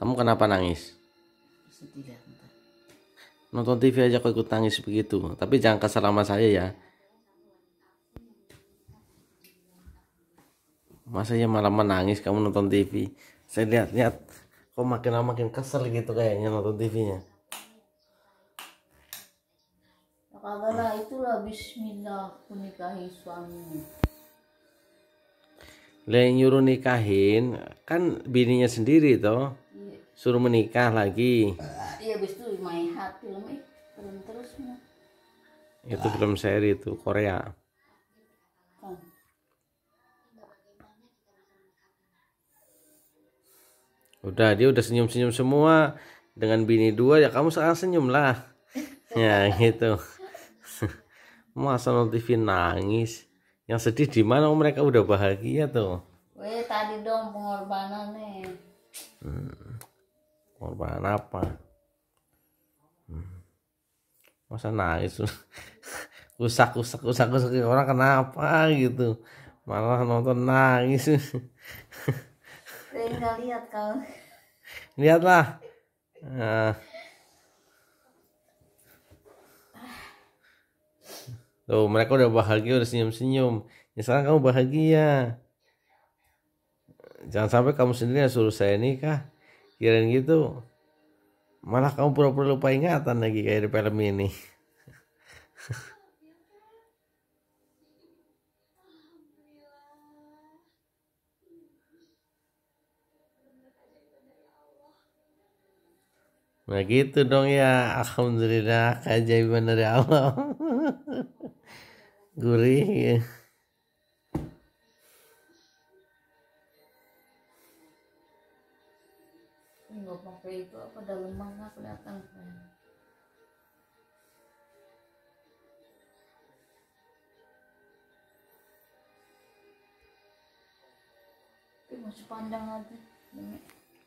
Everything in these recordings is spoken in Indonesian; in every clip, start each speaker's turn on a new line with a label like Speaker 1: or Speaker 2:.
Speaker 1: Kamu kenapa nangis? Nonton TV aja kok ikut nangis begitu. Tapi jangan kesal sama saya ya. Masa ya malam menangis kamu nonton TV? Saya lihat-lihat kok makin lama makin kesel gitu kayaknya nonton TV-nya. Kagaklah itulah bismillah nikahi suami. Lain nyuruh nikahin kan bininya sendiri toh suruh menikah lagi iya habis itu main hati belum eh, terus itu film seri itu Korea udah dia udah senyum senyum semua dengan bini dua ya kamu sekarang senyum lah ya gitu masa TV nangis yang sedih di mana mereka udah bahagia tuh Weh, tadi dong pengorbanan nih hmm korban apa hmm. masa nangis kusak kusak kusak kusak orang kenapa gitu malah nonton nangis lihat kau lihatlah nah. Tuh, mereka udah bahagia, udah senyum-senyum. Ya, sekarang kamu bahagia. Jangan sampai kamu sendiri yang suruh saya nikah kirain gitu malah kamu pura-pura lupa ingatan lagi kayak di film ini Nah gitu dong ya Alhamdulillah keajaiban ya dari Allah Gurih ya nggak pakai itu apa dalamnya kelihatan kan masih panjang lagi.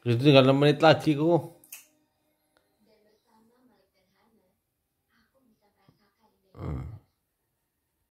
Speaker 1: Itu 6 menit lagi kok.